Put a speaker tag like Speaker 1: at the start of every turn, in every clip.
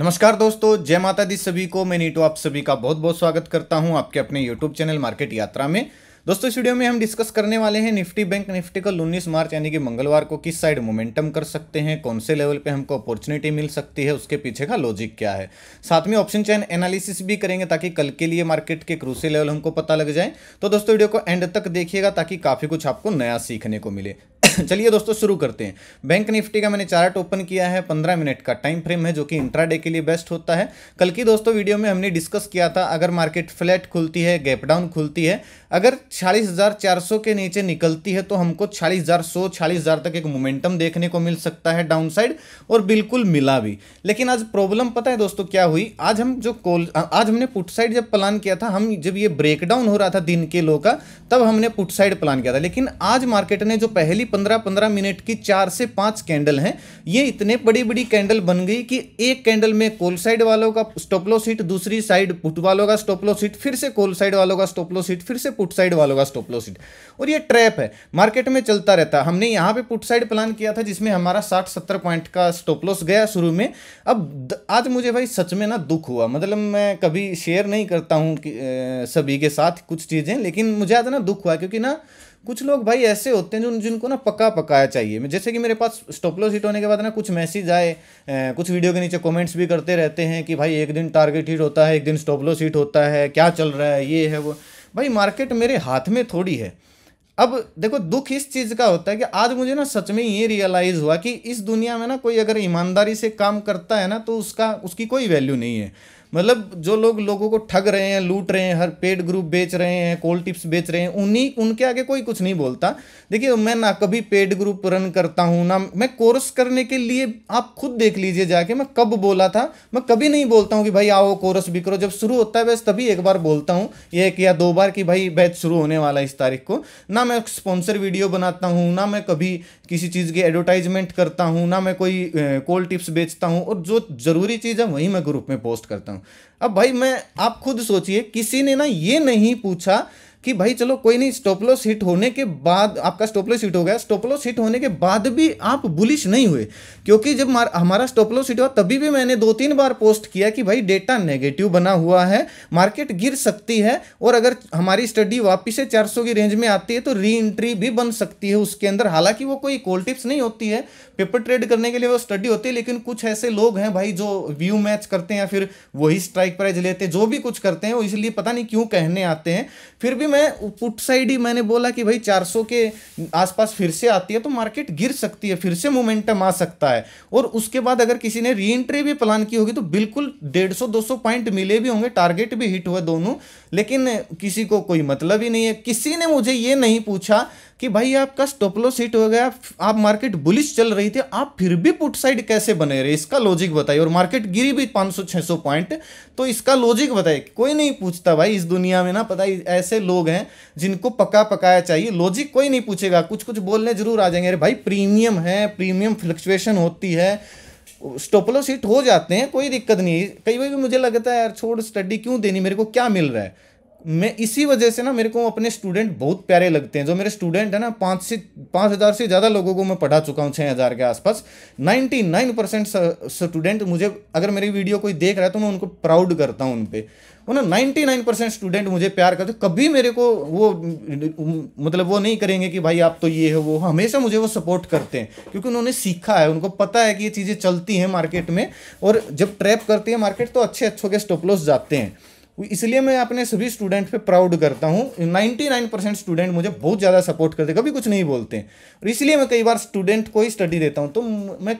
Speaker 1: नमस्कार दोस्तों जय माता दी सभी को मैं नीटो आप सभी का बहुत बहुत स्वागत करता हूं आपके अपने यूट्यूब चैनल मार्केट यात्रा में दोस्तों इस वीडियो में हम डिस्कस करने वाले हैं निफ्टी बैंक निफ्टी कल उन्नीस मार्च यानी कि मंगलवार को किस साइड मोमेंटम कर सकते हैं कौन से लेवल पे हमको अपॉर्चुनिटी मिल सकती है उसके पीछे का लॉजिक क्या है साथ में ऑप्शन चैन एनालिसिस भी करेंगे ताकि कल के लिए मार्केट के क्रूसी लेवल हमको पता लग जाए तो दोस्तों वीडियो को एंड तक देखिएगा ताकि काफ़ी कुछ आपको नया सीखने को मिले चलिए दोस्तों शुरू करते हैं बैंक निफ्टी का मैंने चार्ट ओपन किया है 15 मिनट का टाइम फ्रेम है जो कि इंट्राडे के लिए बेस्ट होता है कल की दोस्तों वीडियो में हमने डिस्कस किया था अगर मार्केट फ्लैट खुलती है गैप डाउन खुलती है अगर 40,400 चार सौ के नीचे निकलती है तो हमको 40,100 हज़ार सौ हज़ार तक एक मोमेंटम देखने को मिल सकता है डाउन साइड और बिल्कुल मिला भी लेकिन आज प्रॉब्लम पता है दोस्तों क्या हुई आज हम जो कॉल आज हमने पुट साइड जब प्लान किया था हम जब ये ब्रेकडाउन हो रहा था दिन के लो का तब हमने पुट साइड प्लान किया था लेकिन आज मार्केट ने जो पहली पंद्रह पंद्रह मिनट की चार से पाँच कैंडल हैं ये इतने बड़ी बड़ी कैंडल बन गई कि एक कैंडल में कोल साइड वालों का स्टोपलो सीट दूसरी साइड पुट वालों का स्टोपलो सीट फिर से कोल साइड वालों का स्टोपलो सीट फिर से पुट साइड वालों का स्टॉप लॉस हिट और ये ट्रैप है मार्केट में चलता रहता हमने यहाँ पे पुट साइड प्लान किया था जिसमें हमारा 60-70 पॉइंट का स्टॉप लॉस गया शुरू में अब द, आज मुझे भाई सच में ना दुख हुआ मतलब मैं कभी शेयर नहीं करता हूँ सभी के साथ कुछ चीज़ें लेकिन मुझे आज ना दुख हुआ क्योंकि ना कुछ लोग भाई ऐसे होते हैं जो जिनको ना पक्का पकाया चाहिए जैसे कि मेरे पास स्टॉपलॉस हिट होने के बाद ना कुछ मैसेज आए कुछ वीडियो के नीचे कमेंट्स भी करते रहते हैं कि भाई एक दिन टारगेट हिट होता है एक दिन स्टॉपलॉस हिट होता है क्या चल रहा है ये है वो भाई मार्केट मेरे हाथ में थोड़ी है अब देखो दुख इस चीज़ का होता है कि आज मुझे ना सच में ये रियलाइज़ हुआ कि इस दुनिया में ना कोई अगर ईमानदारी से काम करता है ना तो उसका उसकी कोई वैल्यू नहीं है मतलब जो लोग लोगों को ठग रहे हैं लूट रहे हैं हर पेड ग्रुप बेच रहे हैं कोल टिप्स बेच रहे हैं उन्हीं उनके आगे कोई कुछ नहीं बोलता देखिए मैं ना कभी पेड ग्रुप रन करता हूँ ना मैं कोर्स करने के लिए आप खुद देख लीजिए जाके मैं कब बोला था मैं कभी नहीं बोलता हूँ कि भाई आओ कोर्स भी करो जब शुरू होता है बस तभी एक बार बोलता हूँ एक या दो बार कि भाई बैच शुरू होने वाला है इस तारीख को ना मैं स्पॉन्सर वीडियो बनाता हूँ ना मैं कभी किसी चीज़ की एडवर्टाइजमेंट करता हूँ ना मैं कोई कोल टिप्स बेचता हूँ और जो ज़रूरी चीज़ है वही मैं ग्रुप में पोस्ट करता हूँ अब भाई मैं आप खुद सोचिए किसी ने ना ये नहीं पूछा कि भाई चलो कोई नहीं स्टोपलोस हिट होने के बाद आपका स्टोपलोस हिट हो गया स्टोपलोस हिट होने के बाद भी आप बुलिश नहीं हुए क्योंकि जब हमारा स्टोपलोस हिट हुआ तभी भी मैंने दो तीन बार पोस्ट किया कि भाई डेटा नेगेटिव बना हुआ है मार्केट गिर सकती है और अगर हमारी स्टडी वापिस से चार की रेंज में आती है तो री एंट्री भी बन सकती है उसके अंदर हालांकि वो कोई कॉल टिप्स नहीं होती है पेपर ट्रेड करने के लिए वो स्टडी होती है लेकिन कुछ ऐसे लोग हैं भाई जो व्यू मैच करते हैं या फिर वही स्ट्राइक प्राइज लेते हैं जो भी कुछ करते हैं वो इसलिए पता नहीं क्यों कहने आते हैं फिर भी भी मैं पुट साइड ही मैंने बोला कि भाई 400 के आसपास फिर से आती है तो मार्केट गिर सकती है फिर से मोमेंटम आ सकता है और उसके बाद अगर किसी ने री एंट्री भी प्लान की होगी तो बिल्कुल 150 200 पॉइंट मिले भी होंगे टारगेट भी हिट हुआ दोनों लेकिन किसी को कोई मतलब ही नहीं है किसी ने मुझे ये नहीं पूछा कि भाई आपका स्टोपलो सीट हो गया आप मार्केट बुलिश चल रही थी आप फिर भी पुट साइड कैसे बने रहे इसका लॉजिक बताइए और मार्केट गिरी भी 500 600 पॉइंट तो इसका लॉजिक बताइए कोई नहीं पूछता भाई इस दुनिया में ना पता ऐसे लोग लोग हैं जिनको पका पकाया चाहिए लॉजिक कोई नहीं पूछेगा कुछ कुछ बोलने जरूर आ जाएंगे अरे भाई प्रीमियम है प्रीमियम फ्लक्चुएशन होती है स्टोपलो सीट हो जाते हैं कोई दिक्कत नहीं कई बार भी मुझे लगता है यार छोड़ स्टडी क्यों देनी मेरे को क्या मिल रहा है मैं इसी वजह से ना मेरे को अपने स्टूडेंट बहुत प्यारे लगते हैं जो मेरे स्टूडेंट है ना पाँच से पाँच हज़ार से ज़्यादा लोगों को मैं पढ़ा चुका हूँ छः हज़ार के आसपास नाइन्टी नाइन परसेंट स्टूडेंट मुझे अगर मेरी वीडियो कोई देख रहा है तो मैं उनको प्राउड करता हूँ उन पर ना नाइन्टी नाइन परसेंट स्टूडेंट मुझे प्यार करते कभी मेरे को वो मतलब वो नहीं करेंगे कि भाई आप तो ये हो वो हमेशा मुझे वो सपोर्ट करते हैं क्योंकि उन्होंने सीखा है उनको पता है कि ये चीज़ें चलती हैं मार्केट में और जब ट्रैप करती है मार्केट तो अच्छे अच्छों के स्टोपलोस जाते हैं इसलिए मैं अपने सभी स्टूडेंट पे प्राउड करता हूँ 99 परसेंट स्टूडेंट मुझे बहुत ज़्यादा सपोर्ट करते कभी कुछ नहीं बोलते और इसलिए मैं कई बार स्टूडेंट को ही स्टडी देता हूँ तो मैं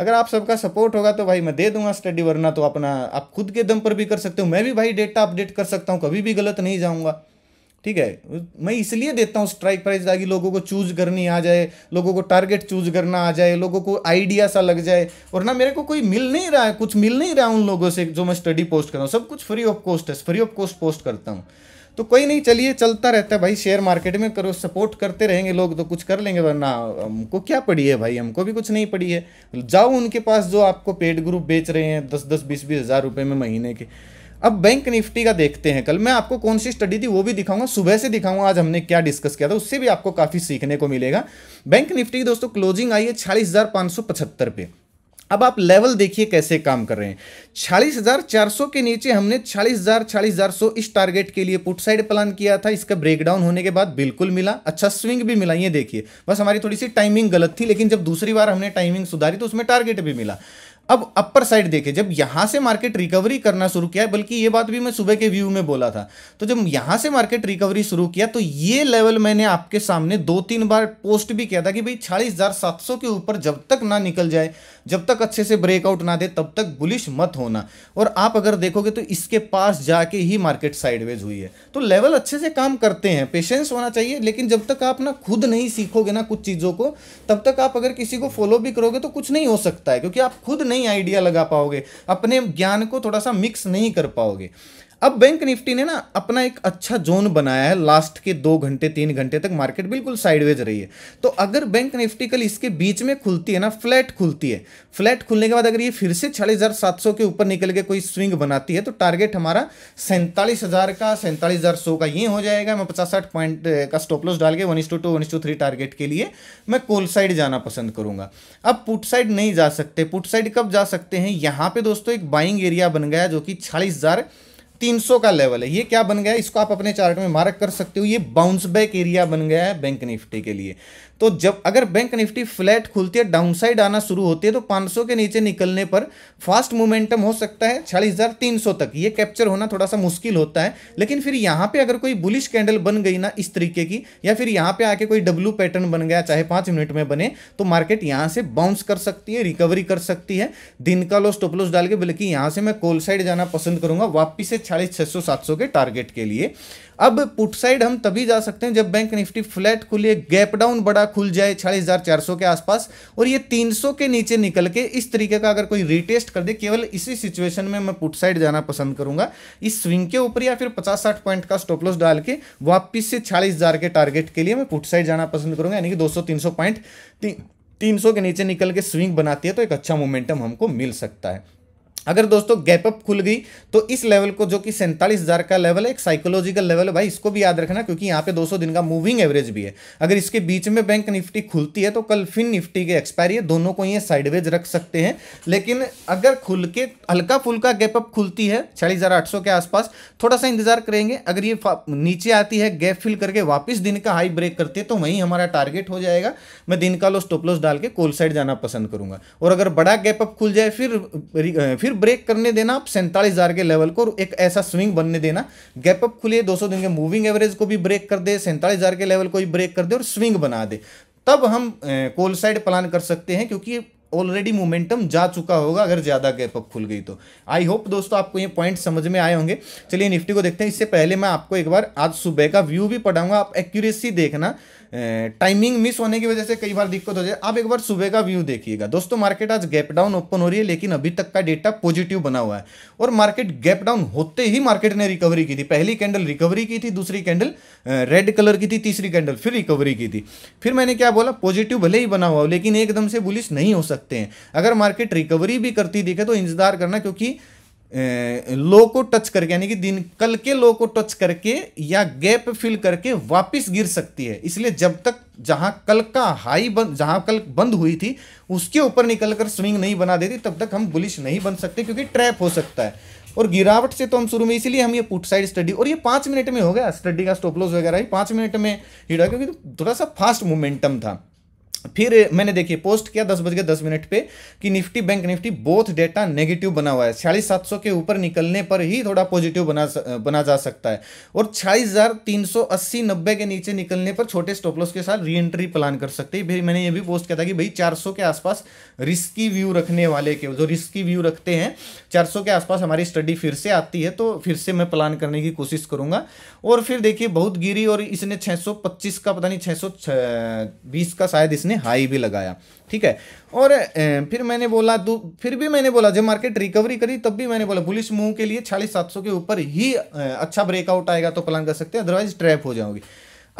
Speaker 1: अगर आप सबका सपोर्ट होगा तो भाई मैं दे दूंगा स्टडी वरना तो अपना आप खुद के दम पर भी कर सकते हो मैं भी भाई डेटा अपडेट कर सकता हूँ कभी भी गलत नहीं जाऊँगा ठीक है मैं इसलिए देता हूँ स्ट्राइक प्राइस ताकि लोगों को चूज करनी आ जाए लोगों को टारगेट चूज करना आ जाए लोगों को आइडिया सा लग जाए और ना मेरे को कोई मिल नहीं रहा है कुछ मिल नहीं रहा उन लोगों से जो मैं स्टडी पोस्ट कर रहा हूँ सब कुछ फ्री ऑफ कॉस्ट है फ्री ऑफ कॉस्ट पोस्ट करता हूँ तो कोई नहीं चलिए चलता रहता है भाई शेयर मार्केट में करो सपोर्ट करते रहेंगे लोग तो कुछ कर लेंगे वरना हमको क्या पड़ी है भाई हमको भी कुछ नहीं पड़ी है जाओ उनके पास जो आपको पेड ग्रुप बेच रहे हैं दस दस बीस बीस हज़ार रुपये में महीने के अब बैंक निफ्टी का देखते हैं कल मैं आपको कौन सी स्टडी थी वो भी दिखाऊंगा सुबह से दिखाऊंगा आज हमने क्या डिस्कस किया था उससे भी आपको काफ़ी सीखने को मिलेगा बैंक निफ्टी की दोस्तों क्लोजिंग आई है छियालीस पे अब आप लेवल देखिए कैसे काम कर रहे हैं 40,400 हजार चार सौ के नीचे हमने 40,000 हजार हजार सौ इस टारगेट के लिए पुट साइड प्लान किया था इसका ब्रेकडाउन होने के बाद बिल्कुल मिला अच्छा स्विंग भी मिला ये देखिए बस हमारी थोड़ी सी टाइमिंग गलत थी लेकिन जब दूसरी बार हमने टाइमिंग सुधारी तो उसमें टारगेट भी मिला अब अपर साइड देखे जब यहां से मार्केट रिकवरी करना शुरू किया बल्कि ये बात भी मैं सुबह के व्यू में बोला था तो जब यहां से मार्केट रिकवरी शुरू किया तो ये लेवल मैंने आपके सामने दो तीन बार पोस्ट भी किया था कि भाई छियालीस के ऊपर जब तक ना निकल जाए जब तक अच्छे से ब्रेकआउट ना दे तब तक बुलिश मत होना और आप अगर देखोगे तो इसके पास जाके ही मार्केट साइडवेज हुई है तो लेवल अच्छे से काम करते हैं पेशेंस होना चाहिए लेकिन जब तक आप ना खुद नहीं सीखोगे ना कुछ चीज़ों को तब तक आप अगर किसी को फॉलो भी करोगे तो कुछ नहीं हो सकता है क्योंकि आप खुद नहीं नहीं आइडिया लगा पाओगे अपने ज्ञान को थोड़ा सा मिक्स नहीं कर पाओगे अब बैंक निफ्टी ने ना अपना एक अच्छा जोन बनाया है लास्ट के दो घंटे तीन घंटे तक मार्केट बिल्कुल साइडवेज रही है तो अगर बैंक निफ्टी कल इसके बीच में खुलती है ना फ्लैट खुलती है फ्लैट खुलने के बाद अगर ये फिर से छियालीस हज़ार सात सौ के ऊपर निकल के कोई स्विंग बनाती है तो टारगेट हमारा सैंतालीस हज़ार का सैंतालीस हज़ार सौ का ये हो जाएगा मैं पचास साठ पॉइंट का स्टॉप लॉस डाल के one two two one two three target के लिए मैं कोल साइड जाना पसंद करूंगा अब पुट साइड नहीं जा सकते पुट साइड कब जा सकते हैं यहाँ पे दोस्तों एक बाइंग एरिया बन गया जो कि छियालीस हज़ार 300 का लेवल है ये क्या बन गया इसको आप अपने चार्ट में मार्क कर सकते हो ये बाउंस बैक एरिया बन गया है बैंक निफ्टी के लिए तो जब अगर बैंक निफ्टी फ्लैट खुलती है डाउनसाइड आना शुरू होती है तो 500 के नीचे निकलने पर फास्ट मोमेंटम हो सकता है छियालीस तक ये कैप्चर होना थोड़ा सा मुश्किल होता है लेकिन फिर यहाँ पे अगर कोई बुलिश कैंडल बन गई ना इस तरीके की या फिर यहाँ पे आके कोई डब्ल्यू पैटर्न बन गया चाहे पाँच मिनट में बने तो मार्केट यहाँ से बाउंस कर सकती है रिकवरी कर सकती है दिन का लो स्टॉप लोस डाल के बल्कि यहाँ से मैं कोल साइड जाना पसंद करूंगा वापिस से छियालीस छः के टारगेट के लिए अब पुट साइड हम तभी जा सकते हैं जब बैंक निफ्टी फ्लैट खुले गैप डाउन बड़ा खुल जाए छियालीस के आसपास और ये 300 के नीचे निकल के इस तरीके का अगर कोई रिटेस्ट कर दे केवल इसी सिचुएशन में मैं पुट साइड जाना पसंद करूंगा इस स्विंग के ऊपर या फिर पचास साठ पॉइंट का स्टॉपलॉस डाल के वापिस से छियालीस के टारगेट के लिए मैं पुट साइड जाना पसंद करूंगा यानी कि दो सौ पॉइंट तीन सौ के नीचे निकल के स्विंग बनाती है तो एक अच्छा मोमेंटम हमको मिल सकता है अगर दोस्तों गैप अप खुल गई तो इस लेवल को जो कि सैंतालीस हज़ार का लेवल है एक साइकोलॉजिकल लेवल है भाई इसको भी याद रखना क्योंकि यहाँ पे 200 दिन का मूविंग एवरेज भी है अगर इसके बीच में बैंक निफ्टी खुलती है तो कल फिन निफ्टी के एक्सपायरी है दोनों को ये साइडवेज रख सकते हैं लेकिन अगर खुल के हल्का फुल्का गैप अप खुलती है चालीस के आसपास थोड़ा सा इंतजार करेंगे अगर ये नीचे आती है गैप फिल करके वापिस दिन का हाई ब्रेक करती है तो वहीं हमारा टारगेट हो जाएगा मैं दिन का लो टोपलोस डाल के कोल साइड जाना पसंद करूंगा और अगर बड़ा गैप अप खुल जाए फिर फिर फिर ब्रेक करने देना आप सैंतालीस के लेवल को एक ऐसा स्विंग बनने देना गैप अप खुलिए 200 दिन के मूविंग एवरेज को भी ब्रेक कर दे सैंतालीस के लेवल को भी ब्रेक कर दे और स्विंग बना दे तब हम कोल साइड प्लान कर सकते हैं क्योंकि ऑलरेडी मोमेंटम जा चुका होगा अगर ज़्यादा गैप अप खुल गई तो आई होप दोस्तों आपको ये पॉइंट समझ में आए होंगे चलिए निफ्टी को देखते हैं इससे पहले मैं आपको एक बार आज सुबह का व्यू भी पढ़ाऊंगा आप एक्यूरेसी देखना टाइमिंग मिस होने की वजह से कई बार दिक्कत हो जाए आप एक बार सुबह का व्यू देखिएगा दोस्तों मार्केट आज गैप डाउन ओपन हो रही है लेकिन अभी तक का डेटा पॉजिटिव बना हुआ है और मार्केट गैप डाउन होते ही मार्केट ने रिकवरी की थी पहली कैंडल रिकवरी की थी दूसरी कैंडल रेड कलर की थी तीसरी कैंडल फिर रिकवरी की थी फिर मैंने क्या बोला पॉजिटिव भले ही बना हुआ हो लेकिन एकदम से बुलिस नहीं हो सकते हैं अगर मार्केट रिकवरी भी करती दिखे तो इंतजार करना क्योंकि लो को टच करके यानी कि दिन कल के लो को टच करके या गैप फिल करके वापस गिर सकती है इसलिए जब तक जहां कल का हाई बंद जहां कल बंद हुई थी उसके ऊपर निकलकर स्विंग नहीं बना देती तब तक हम बुलिश नहीं बन सकते क्योंकि ट्रैप हो सकता है और गिरावट से तो हम शुरू में इसीलिए हम ये पुट साइड स्टडी और ये पाँच मिनट में हो गया स्टडी का स्टॉपलॉस वगैरह ही पाँच मिनट में हिड़ा क्योंकि थोड़ा सा फास्ट मोमेंटम था फिर मैंने देखिए पोस्ट किया दस बज के दस मिनट पे कि nifty bank nifty both data negative बना हुआ है छियालीस सात सौ के ऊपर निकलने पर ही थोड़ा पॉजिटिव बना बना जा सकता है और छियालीस हज़ार तीन सौ अस्सी नब्बे के नीचे निकलने पर छोटे स्टॉपलॉस के साथ री एंट्री प्लान कर सकते हैं फिर मैंने ये भी पोस्ट किया था कि भाई चार सौ के आसपास रिस्की व्यू रखने वाले के जो रिस्की व्यू रखते हैं चार सौ के आसपास हमारी स्टडी फिर से आती है तो फिर से मैं प्लान करने की कोशिश करूंगा और फिर देखिए बहुत गिरी और इसने छः सौ पच्चीस का पता नहीं छः सौ बीस का शायद इसने मैंने हाई भी लगाया ठीक है और फिर मैंने बोला तो फिर भी मैंने बोला जब मार्केट रिकवरी करी तब भी मैंने बोला बुलिस मूव के लिए छियालीस सात सौ के ऊपर ही अच्छा ब्रेकआउट आएगा तो प्लान कर सकते हैं अदरवाइज ट्रैप हो जाओगी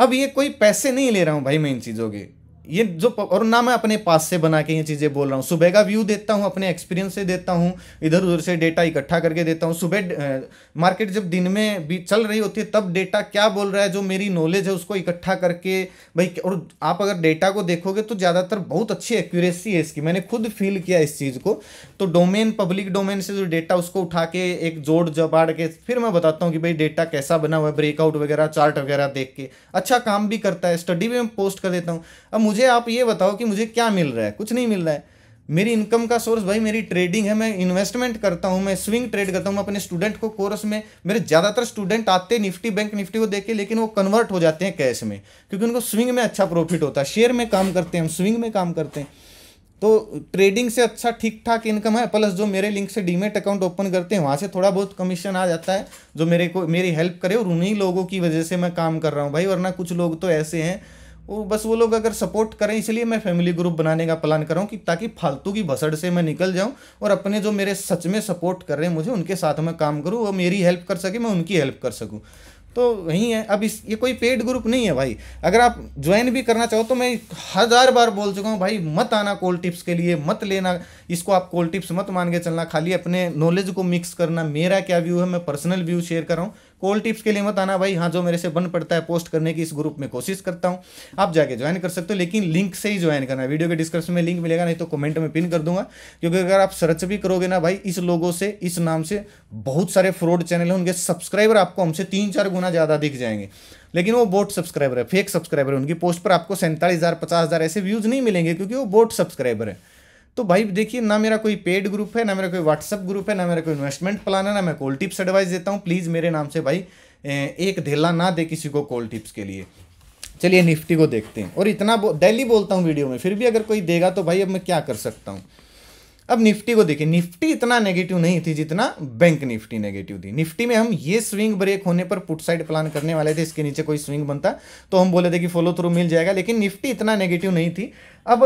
Speaker 1: अब ये कोई पैसे नहीं ले रहा हूँ भाई मैं इन चीज़ों के ये जो और ना मैं अपने पास से बना के ये चीज़ें बोल रहा हूँ सुबह का व्यू देता हूँ अपने एक्सपीरियंस से देता हूँ इधर उधर से डेटा इकट्ठा करके देता हूँ सुबह मार्केट जब दिन में भी चल रही होती है तब डेटा क्या बोल रहा है जो मेरी नॉलेज है उसको इकट्ठा करके भाई और आप अगर डेटा को देखोगे तो ज़्यादातर बहुत अच्छी एक्यूरेसी है इसकी मैंने खुद फील किया इस चीज़ को तो डोमेन पब्लिक डोमेन से जो डेटा उसको उठा के एक जोड़ जबाड़ के फिर मैं बताता हूँ कि भाई डेटा कैसा बना हुआ है ब्रेकआउट वगैरह चार्ट वगैरह देख के अच्छा काम भी करता है स्टडी भी मैं पोस्ट कर देता हूँ अब मुझे आप ये बताओ कि मुझे क्या मिल रहा है कुछ नहीं मिल रहा है मेरी इनकम का सोर्स भाई मेरी ट्रेडिंग है मैं इन्वेस्टमेंट करता हूँ मैं स्विंग ट्रेड करता हूँ मैं अपने स्टूडेंट को कोर्स में मेरे ज़्यादातर स्टूडेंट आते निफ्टी बैंक निफ्टी को देख के लेकिन वो कन्वर्ट हो जाते हैं कैश में क्योंकि उनको स्विंग में अच्छा प्रॉफिट होता है शेयर में काम करते हैं हम स्विंग में काम करते हैं तो ट्रेडिंग से अच्छा ठीक ठाक इनकम है प्लस जो मेरे लिंक से डीमेट अकाउंट ओपन करते हैं वहाँ से थोड़ा बहुत कमीशन आ जाता है जो मेरे को मेरी हेल्प करे और उन्हीं लोगों की वजह से मैं काम कर रहा हूँ भाई वरना कुछ लोग तो ऐसे हैं वो बस वो लोग अगर सपोर्ट करें इसलिए मैं फैमिली ग्रुप बनाने का प्लान कर रहा हूँ कि ताकि फालतू की भसड़ से मैं निकल जाऊँ और अपने जो मेरे सच में सपोर्ट कर रहे हैं मुझे उनके साथ मैं काम करूँ वो मेरी हेल्प कर सके मैं उनकी हेल्प कर सकूँ तो वही है अब इस ये कोई पेड ग्रुप नहीं है भाई अगर आप ज्वाइन भी करना चाहो तो मैं हज़ार बार बोल चुका हूँ भाई मत आना कोल्ड टिप्स के लिए मत लेना इसको आप कोल्ड टिप्स मत मान के चलना खाली अपने नॉलेज को मिक्स करना मेरा क्या व्यू है मैं पर्सनल व्यू शेयर कर रहा हूँ कॉल टिप्स के लिए मत आना भाई हाँ जो मेरे से बन पड़ता है पोस्ट करने की इस ग्रुप में कोशिश करता हूँ आप जाके ज्वाइन कर सकते हो लेकिन लिंक से ही ज्वाइन करना वीडियो के डिस्क्रिप्शन में लिंक मिलेगा नहीं तो कमेंट में पिन कर दूंगा क्योंकि अगर आप सर्च भी करोगे ना भाई इस लोगों से इस नाम से बहुत सारे फ्रॉड चैनल हैं उनके सब्सक्राइबर आपको हमसे तीन चार गुना ज़्यादा दिख जाएंगे लेकिन वो बोट सब्सक्राइबर है फेक सब्सक्राइबर है उनकी पोस्ट पर आपको सैंतालीस हज़ार पचास हज़ार ऐसे व्यूज़ नहीं मिलेंगे क्योंकि वो बोट सब्सक्राइबर है तो भाई देखिए ना मेरा कोई पेड ग्रुप है ना मेरा कोई व्हाट्सअप ग्रुप है ना मेरा कोई इन्वेस्टमेंट प्लान है ना मैं कॉल टिप्स एडवाइस देता हूँ प्लीज़ मेरे नाम से भाई एक ढेला ना दे किसी को कॉल टिप्स के लिए चलिए निफ्टी को देखते हैं और इतना बो, डेली बोलता हूँ वीडियो में फिर भी अगर कोई देगा तो भाई अब मैं क्या कर सकता हूँ अब निफ्टी को देखिए निफ्टी इतना नेगेटिव नहीं थी जितना बैंक निफ्टी नेगेटिव थी निफ्टी में हम ये स्विंग ब्रेक होने पर पुट साइड प्लान करने वाले थे इसके नीचे कोई स्विंग बनता तो हम बोले थे कि फॉलो थ्रू मिल जाएगा लेकिन निफ्टी इतना नेगेटिव नहीं थी अब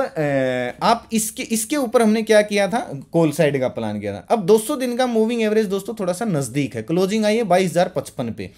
Speaker 1: आप इसके इसके ऊपर हमने क्या किया था कोल साइड का प्लान किया था अब 200 दिन का मूविंग एवरेज दोस्तों थोड़ा सा नज़दीक है क्लोजिंग आई है बाईस पे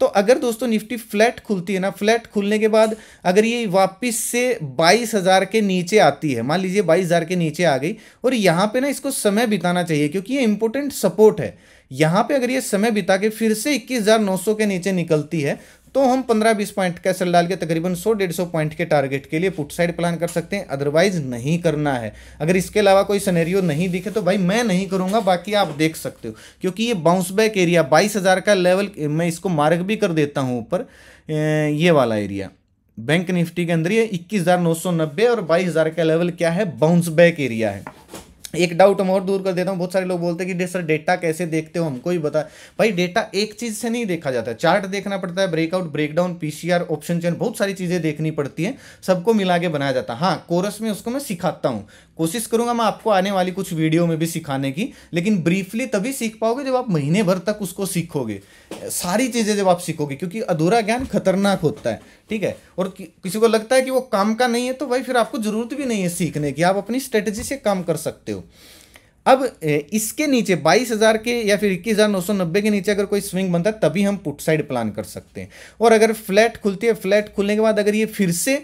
Speaker 1: तो अगर दोस्तों निफ्टी फ्लैट खुलती है ना फ्लैट खुलने के बाद अगर ये वापस से बाईस हज़ार के नीचे आती है मान लीजिए बाईस हज़ार के नीचे आ गई और यहाँ पे ना इसको समय बिताना चाहिए क्योंकि ये इंपॉर्टेंट सपोर्ट है यहाँ पे अगर ये समय बिता के फिर से 21,900 के नीचे निकलती है तो हम 15-20 पॉइंट का सेल डाल के तकरीबन 100-150 पॉइंट के टारगेट के लिए पुट साइड प्लान कर सकते हैं अदरवाइज नहीं करना है अगर इसके अलावा कोई सनेरियो नहीं दिखे तो भाई मैं नहीं करूँगा बाकी आप देख सकते हो क्योंकि ये बाउंस बैक एरिया बाईस का लेवल मैं इसको मार्ग भी कर देता हूँ ऊपर ये वाला एरिया बैंक निफ्टी के अंदर ये इक्कीस और बाईस का लेवल क्या है बाउंस बैक एरिया है एक डाउट हम और दूर कर देता हूँ बहुत सारे लोग बोलते हैं कि सर डेटा कैसे देखते हो हमको ही बता भाई डेटा एक चीज़ से नहीं देखा जाता है चार्ट देखना पड़ता है breakout breakdown PCR option chain बहुत सारी चीज़ें देखनी पड़ती हैं सबको मिला के बनाया जाता है हाँ कोरस में उसको मैं सिखाता हूँ कोशिश करूंगा मैं आपको आने वाली कुछ वीडियो में भी सिखाने की लेकिन ब्रीफली तभी सीख पाओगे जब आप महीने भर तक उसको सीखोगे सारी चीज़ें जब आप सीखोगे क्योंकि अधूरा ज्ञान खतरनाक होता है ठीक है और कि, किसी को लगता है कि वो काम का नहीं है तो भाई फिर आपको ज़रूरत भी नहीं है सीखने की आप अपनी स्ट्रेटजी से काम कर सकते हो अब इसके नीचे बाईस हज़ार के या फिर इक्कीस हज़ार नौ सौ नब्बे के नीचे अगर कोई स्विंग बनता है तभी हम पुट साइड प्लान कर सकते हैं और अगर फ्लैट खुलती है फ्लैट खुलने के बाद अगर ये फिर से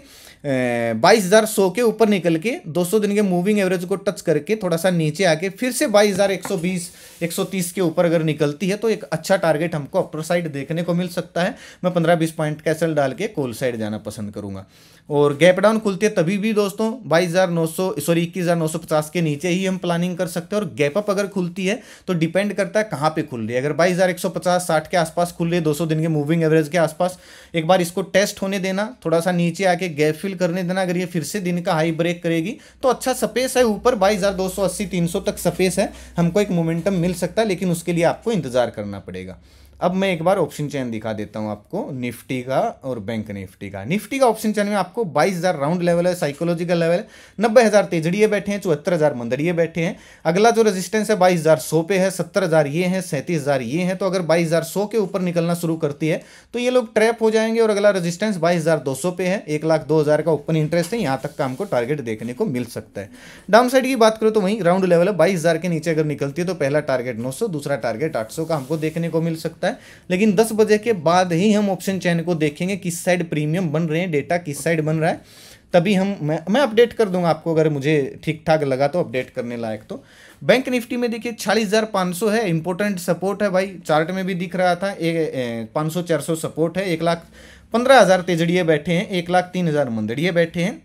Speaker 1: बाईस हज़ार सौ के ऊपर निकल के 200 दिन के मूविंग एवरेज को टच करके थोड़ा सा नीचे आके फिर से बाईस हज़ार एक सौ बीस एक सौ तीस के ऊपर अगर निकलती है तो एक अच्छा टारगेट हमको अपर साइड देखने को मिल सकता है मैं पंद्रह बीस पॉइंट कैसल डाल के कोल साइड जाना पसंद करूंगा और गैप डाउन खुलती है तभी भी दोस्तों बाईस हज़ार नौ सौ सॉरी इक्कीस हज़ार नौ सौ पचास के नीचे ही हम प्लानिंग कर सकते हैं और गैप अप अगर खुलती है तो डिपेंड करता है कहाँ पे खुल रही है अगर बाईस हज़ार एक सौ पचास साठ के आसपास खुल रही है दो सौ दिन के मूविंग एवरेज के आसपास एक बार इसको टेस्ट होने देना थोड़ा सा नीचे आके गैप फिल फुलफिल करने देना अगर ये फिर से दिन का हाई ब्रेक करेगी तो अच्छा सपेस है ऊपर बाईस हज़ार दो सौ अस्सी तीन सौ तक सपेस है हमको एक मोमेंटम मिल सकता है लेकिन उसके लिए आपको इंतज़ार करना पड़ेगा अब मैं एक बार ऑप्शन चैन दिखा देता हूं आपको निफ्टी का और बैंक निफ्टी का निफ्टी का ऑप्शन चैन में आपको बाईस हज़ार राउंड लेवल है साइकोलॉजिकल लेवल है नब्बे हज़ार तेजड़िए बैठे हैं चौहत्तर हज़ार मंदड़िए बैठे हैं अगला जो रेजिस्टेंस है बाईस हज़ार सौ पे है सत्तर हज़ार ये है सैंतीस हज़ार ये है तो अगर बाईस हज़ार सौ के ऊपर निकलना शुरू करती है तो ये लोग ट्रैप हो जाएंगे और अगला रजिस्टेंस बाईस हज़ार दो सौ पे है एक लाख दो हज़ार का ओपन इंटरेस्ट है यहाँ तक का हमको टारगेट देखने को मिल सकता है डाउन साइड की बात करो तो वहीं राउंड लेवल है बाईस हज़ार के नीचे अगर निकलती है तो पहला टारगेट नौ सौ दूसरा टारगेट आठ सौ का हमको देखने को मिल सकता है है लेकिन दस बजे के बाद ही हम ऑप्शन चैन को देखेंगे किस साइड प्रीमियम बन रहे हैं डेटा किस साइड बन रहा है तभी हम मैं मैं अपडेट कर दूंगा आपको अगर मुझे ठीक ठाक लगा तो अपडेट करने लायक तो बैंक निफ्टी में देखिए छियालीस हज़ार पाँच सौ है इंपॉर्टेंट सपोर्ट है भाई चार्ट में भी दिख रहा था एक पाँच सौ चार सौ सपोर्ट है एक लाख पंद्रह हज़ार तेजड़िए बैठे हैं एक लाख तीन हज़ार मंदड़िए बैठे हैं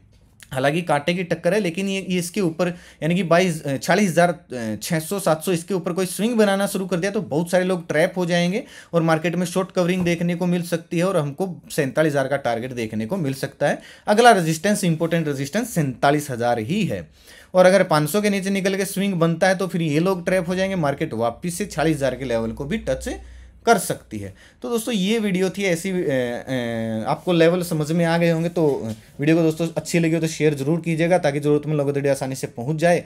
Speaker 1: हालांकि कांटे की टक्कर है लेकिन ये ये इसके ऊपर यानी कि बाईस चालीस हज़ार छः सौ सात सौ इसके ऊपर कोई स्विंग बनाना शुरू कर दिया तो बहुत सारे लोग ट्रैप हो जाएंगे और मार्केट में शॉर्ट कवरिंग देखने को मिल सकती है और हमको सैंतालीस हज़ार का टारगेट देखने को मिल सकता है अगला रजिस्टेंस इंपॉर्टेंट रजिस्टेंस सैंतालीस हज़ार ही है और अगर पाँच के नीचे निकल के स्विंग बनता है तो फिर ये लोग ट्रैप हो जाएंगे मार्केट वापिस से चालीस हज़ार के लेवल को भी टच कर सकती है तो दोस्तों ये वीडियो थी ऐसी आपको लेवल समझ में आ गए होंगे तो वीडियो को दोस्तों अच्छी लगी हो तो शेयर जरूर कीजिएगा ताकि ज़रूरतमंद लोगों तक आसानी से पहुंच जाए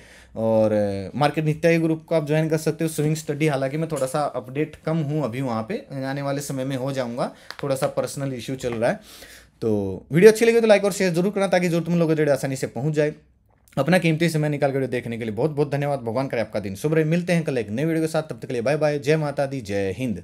Speaker 1: और मार्केट नित्या ग्रुप को आप ज्वाइन कर सकते हो स्विंग स्टडी हालांकि मैं थोड़ा सा अपडेट कम हूँ अभी वहाँ पर आने वाले समय में हो जाऊँगा थोड़ा सा पर्सनल इशू चल रहा है तो वीडियो अच्छी लगी तो लाइक और शेयर जरूर करना ताकि जरूरतमंद लोगों तक आसानी से पहुंच जाए अपना कीमती समय निकाल कर देखने के लिए बहुत बहुत धन्यवाद भगवान करे आपका दिन शुभ रहे मिलते हैं कल एक नए वीडियो के साथ तब तक के लिए बाय बाय जय माता दी जय हिंद